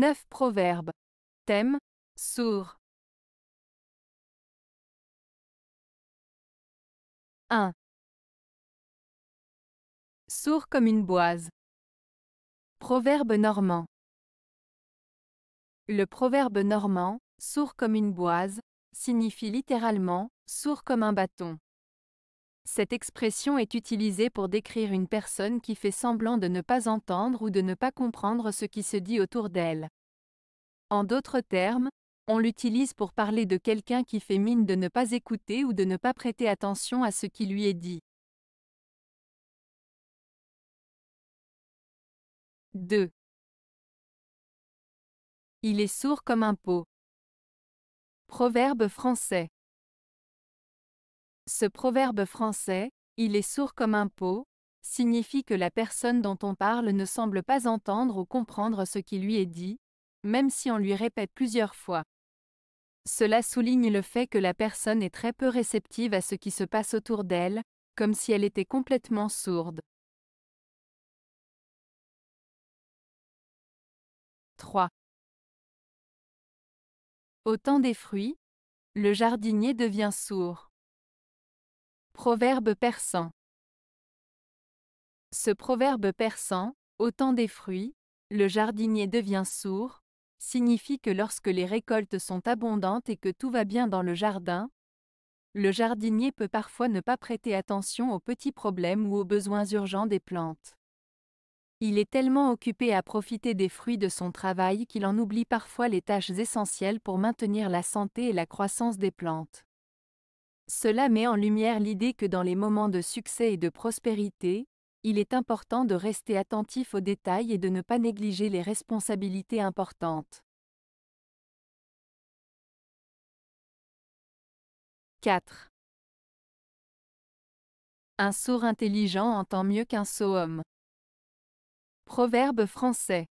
9 proverbes. Thème Sourd. 1. Sourd comme une boise. Proverbe normand. Le proverbe normand, sourd comme une boise, signifie littéralement sourd comme un bâton. Cette expression est utilisée pour décrire une personne qui fait semblant de ne pas entendre ou de ne pas comprendre ce qui se dit autour d'elle. En d'autres termes, on l'utilise pour parler de quelqu'un qui fait mine de ne pas écouter ou de ne pas prêter attention à ce qui lui est dit. 2. Il est sourd comme un pot. Proverbe français. Ce proverbe français, il est sourd comme un pot, signifie que la personne dont on parle ne semble pas entendre ou comprendre ce qui lui est dit, même si on lui répète plusieurs fois. Cela souligne le fait que la personne est très peu réceptive à ce qui se passe autour d'elle, comme si elle était complètement sourde. 3. Au temps des fruits, le jardinier devient sourd. Proverbe persan. Ce proverbe persan, au temps des fruits, le jardinier devient sourd, signifie que lorsque les récoltes sont abondantes et que tout va bien dans le jardin, le jardinier peut parfois ne pas prêter attention aux petits problèmes ou aux besoins urgents des plantes. Il est tellement occupé à profiter des fruits de son travail qu'il en oublie parfois les tâches essentielles pour maintenir la santé et la croissance des plantes. Cela met en lumière l'idée que dans les moments de succès et de prospérité, il est important de rester attentif aux détails et de ne pas négliger les responsabilités importantes. 4. Un sourd intelligent entend mieux qu'un sot homme. Proverbe français.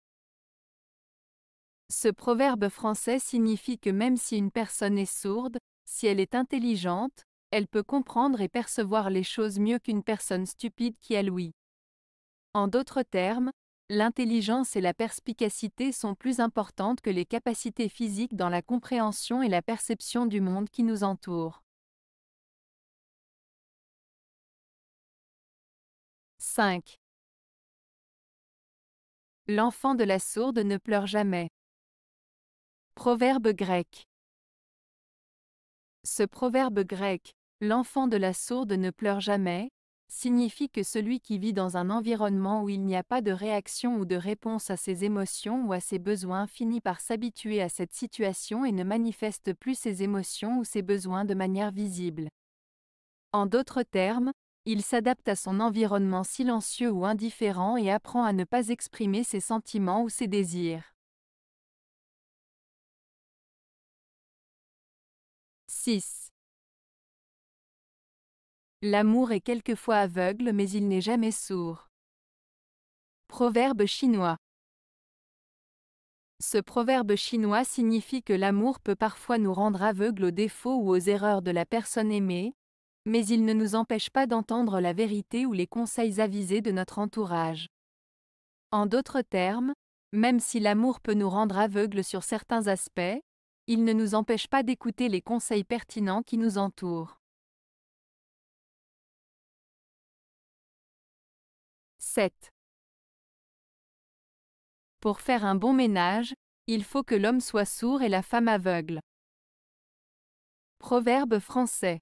Ce proverbe français signifie que même si une personne est sourde, si elle est intelligente, elle peut comprendre et percevoir les choses mieux qu'une personne stupide qui a l'ouïe. En d'autres termes, l'intelligence et la perspicacité sont plus importantes que les capacités physiques dans la compréhension et la perception du monde qui nous entoure. 5. L'enfant de la sourde ne pleure jamais. Proverbe grec. Ce proverbe grec, l'enfant de la sourde ne pleure jamais, signifie que celui qui vit dans un environnement où il n'y a pas de réaction ou de réponse à ses émotions ou à ses besoins finit par s'habituer à cette situation et ne manifeste plus ses émotions ou ses besoins de manière visible. En d'autres termes, il s'adapte à son environnement silencieux ou indifférent et apprend à ne pas exprimer ses sentiments ou ses désirs. 6. L'amour est quelquefois aveugle mais il n'est jamais sourd. Proverbe chinois. Ce proverbe chinois signifie que l'amour peut parfois nous rendre aveugles aux défauts ou aux erreurs de la personne aimée, mais il ne nous empêche pas d'entendre la vérité ou les conseils avisés de notre entourage. En d'autres termes, même si l'amour peut nous rendre aveugles sur certains aspects, il ne nous empêche pas d'écouter les conseils pertinents qui nous entourent. 7. Pour faire un bon ménage, il faut que l'homme soit sourd et la femme aveugle. Proverbe français.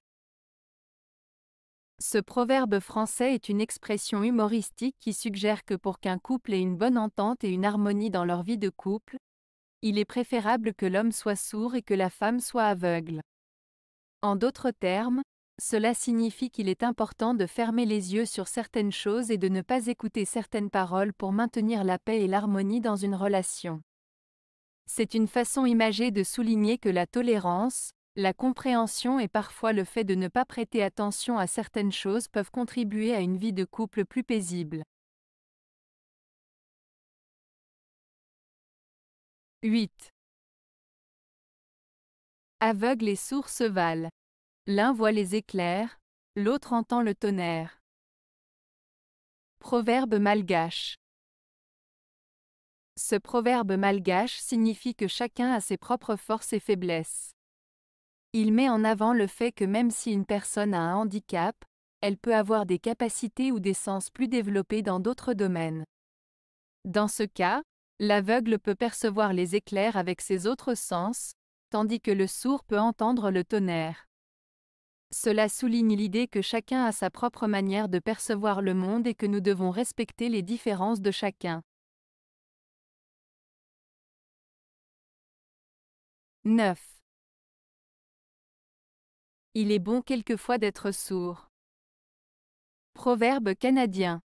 Ce proverbe français est une expression humoristique qui suggère que pour qu'un couple ait une bonne entente et une harmonie dans leur vie de couple, il est préférable que l'homme soit sourd et que la femme soit aveugle. En d'autres termes, cela signifie qu'il est important de fermer les yeux sur certaines choses et de ne pas écouter certaines paroles pour maintenir la paix et l'harmonie dans une relation. C'est une façon imagée de souligner que la tolérance, la compréhension et parfois le fait de ne pas prêter attention à certaines choses peuvent contribuer à une vie de couple plus paisible. 8. Aveugle et sourds se valent. L'un voit les éclairs, l'autre entend le tonnerre. Proverbe malgache. Ce proverbe malgache signifie que chacun a ses propres forces et faiblesses. Il met en avant le fait que même si une personne a un handicap, elle peut avoir des capacités ou des sens plus développés dans d'autres domaines. Dans ce cas, L'aveugle peut percevoir les éclairs avec ses autres sens, tandis que le sourd peut entendre le tonnerre. Cela souligne l'idée que chacun a sa propre manière de percevoir le monde et que nous devons respecter les différences de chacun. 9. Il est bon quelquefois d'être sourd. Proverbe canadien.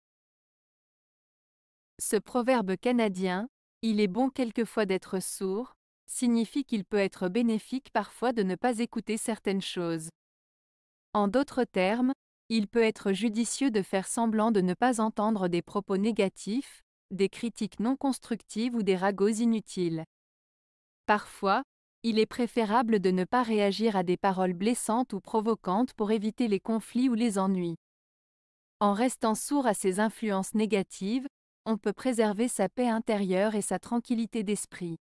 Ce proverbe canadien, il est bon quelquefois d'être sourd, signifie qu'il peut être bénéfique parfois de ne pas écouter certaines choses. En d'autres termes, il peut être judicieux de faire semblant de ne pas entendre des propos négatifs, des critiques non constructives ou des ragots inutiles. Parfois, il est préférable de ne pas réagir à des paroles blessantes ou provocantes pour éviter les conflits ou les ennuis. En restant sourd à ces influences négatives, on peut préserver sa paix intérieure et sa tranquillité d'esprit.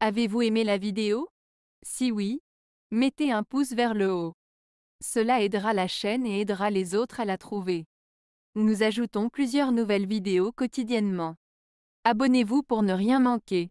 Avez-vous aimé la vidéo Si oui, mettez un pouce vers le haut. Cela aidera la chaîne et aidera les autres à la trouver. Nous ajoutons plusieurs nouvelles vidéos quotidiennement. Abonnez-vous pour ne rien manquer.